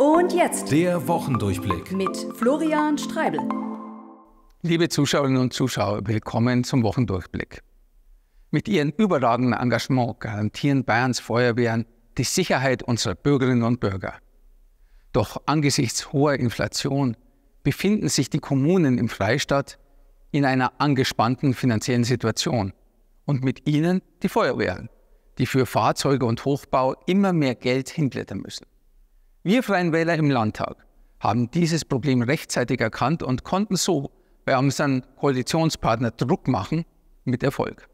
Und jetzt der Wochendurchblick mit Florian Streibel. Liebe Zuschauerinnen und Zuschauer, willkommen zum Wochendurchblick. Mit ihrem überragenden Engagement garantieren Bayerns Feuerwehren die Sicherheit unserer Bürgerinnen und Bürger. Doch angesichts hoher Inflation befinden sich die Kommunen im Freistaat in einer angespannten finanziellen Situation und mit ihnen die Feuerwehren, die für Fahrzeuge und Hochbau immer mehr Geld hinblättern müssen. Wir Freien Wähler im Landtag haben dieses Problem rechtzeitig erkannt und konnten so bei unseren Koalitionspartner Druck machen mit Erfolg.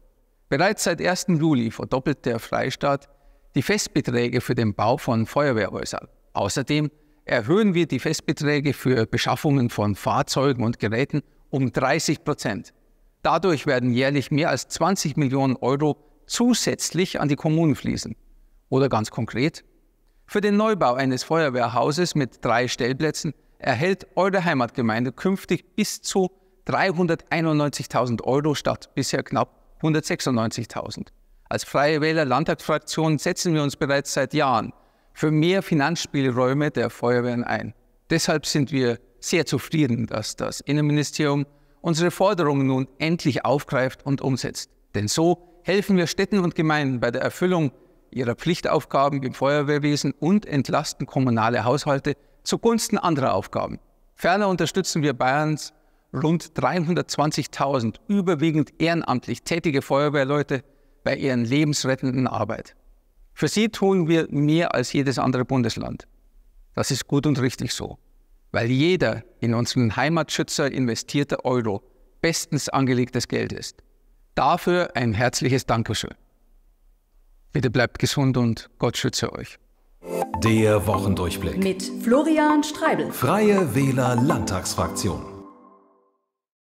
Bereits seit 1. Juli verdoppelt der Freistaat die Festbeträge für den Bau von Feuerwehrhäusern. Außerdem erhöhen wir die Festbeträge für Beschaffungen von Fahrzeugen und Geräten um 30 Prozent. Dadurch werden jährlich mehr als 20 Millionen Euro zusätzlich an die Kommunen fließen. Oder ganz konkret, für den Neubau eines Feuerwehrhauses mit drei Stellplätzen erhält eure Heimatgemeinde künftig bis zu 391.000 Euro statt bisher knapp 196.000. Als Freie Wähler Landtagsfraktion setzen wir uns bereits seit Jahren für mehr Finanzspielräume der Feuerwehren ein. Deshalb sind wir sehr zufrieden, dass das Innenministerium unsere Forderungen nun endlich aufgreift und umsetzt. Denn so helfen wir Städten und Gemeinden bei der Erfüllung ihrer Pflichtaufgaben im Feuerwehrwesen und entlasten kommunale Haushalte zugunsten anderer Aufgaben. Ferner unterstützen wir Bayerns rund 320.000 überwiegend ehrenamtlich tätige Feuerwehrleute bei ihren lebensrettenden Arbeit. Für sie tun wir mehr als jedes andere Bundesland. Das ist gut und richtig so, weil jeder in unseren Heimatschützer investierte Euro bestens angelegtes Geld ist. Dafür ein herzliches Dankeschön. Bitte bleibt gesund und Gott schütze euch. Der Wochendurchblick mit Florian Streibel. Freie Wähler Landtagsfraktion.